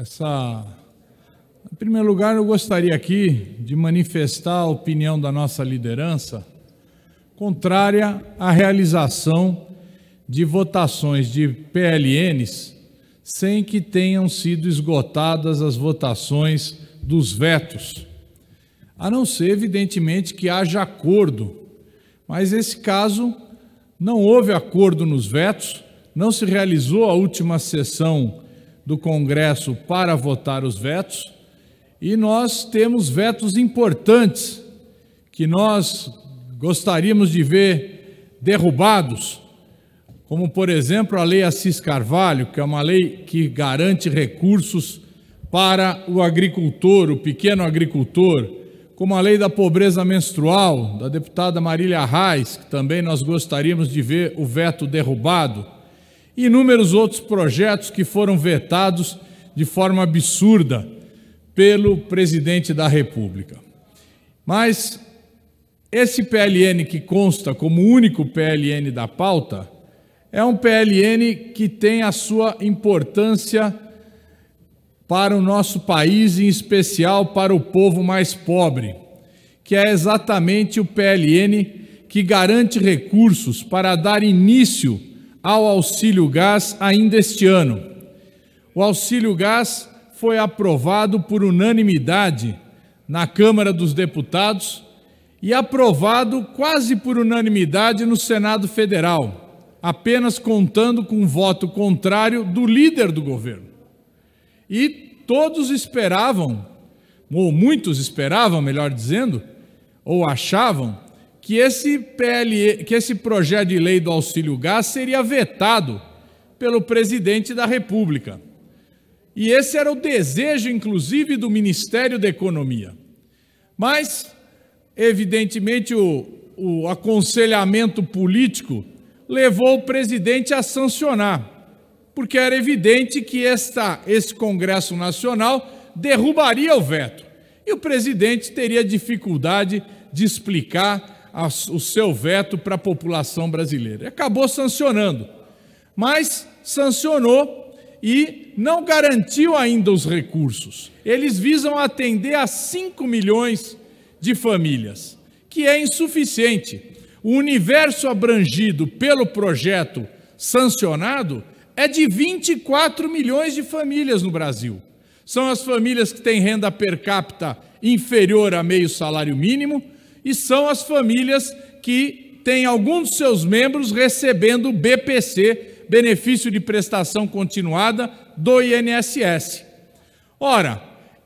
Essa, em primeiro lugar, eu gostaria aqui de manifestar a opinião da nossa liderança contrária à realização de votações de PLNs sem que tenham sido esgotadas as votações dos vetos. A não ser, evidentemente, que haja acordo, mas esse caso não houve acordo nos vetos, não se realizou a última sessão do Congresso para votar os vetos e nós temos vetos importantes que nós gostaríamos de ver derrubados, como por exemplo a Lei Assis Carvalho, que é uma lei que garante recursos para o agricultor, o pequeno agricultor, como a lei da pobreza menstrual, da deputada Marília Reis, que também nós gostaríamos de ver o veto derrubado inúmeros outros projetos que foram vetados de forma absurda pelo presidente da República. Mas esse PLN que consta como único PLN da pauta é um PLN que tem a sua importância para o nosso país, em especial para o povo mais pobre, que é exatamente o PLN que garante recursos para dar início ao auxílio gás ainda este ano. O auxílio gás foi aprovado por unanimidade na Câmara dos Deputados e aprovado quase por unanimidade no Senado Federal, apenas contando com voto contrário do líder do governo. E todos esperavam, ou muitos esperavam, melhor dizendo, ou achavam que esse, PL, que esse projeto de lei do auxílio gás seria vetado pelo presidente da República. E esse era o desejo, inclusive, do Ministério da Economia. Mas, evidentemente, o, o aconselhamento político levou o presidente a sancionar, porque era evidente que esta, esse Congresso Nacional derrubaria o veto. E o presidente teria dificuldade de explicar o seu veto para a população brasileira. E acabou sancionando, mas sancionou e não garantiu ainda os recursos. Eles visam atender a 5 milhões de famílias, que é insuficiente. O universo abrangido pelo projeto sancionado é de 24 milhões de famílias no Brasil. São as famílias que têm renda per capita inferior a meio salário mínimo, e são as famílias que têm alguns de seus membros recebendo o BPC, benefício de prestação continuada do INSS. Ora,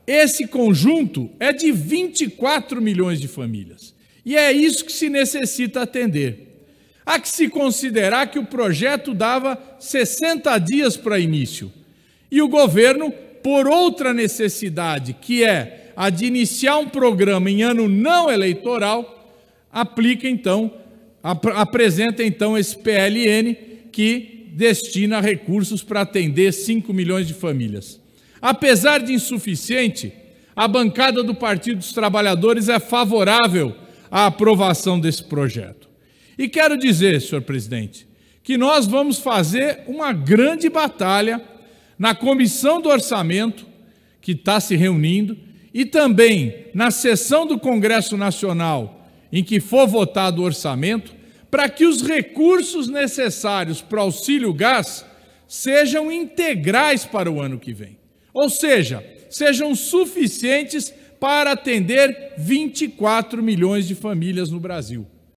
esse conjunto é de 24 milhões de famílias. E é isso que se necessita atender. Há que se considerar que o projeto dava 60 dias para início. E o governo, por outra necessidade, que é a de iniciar um programa em ano não eleitoral, aplica então, ap apresenta então esse PLN que destina recursos para atender 5 milhões de famílias. Apesar de insuficiente, a bancada do Partido dos Trabalhadores é favorável à aprovação desse projeto. E quero dizer, senhor presidente, que nós vamos fazer uma grande batalha na comissão do orçamento, que está se reunindo, e também na sessão do Congresso Nacional em que for votado o orçamento, para que os recursos necessários para o auxílio gás sejam integrais para o ano que vem. Ou seja, sejam suficientes para atender 24 milhões de famílias no Brasil.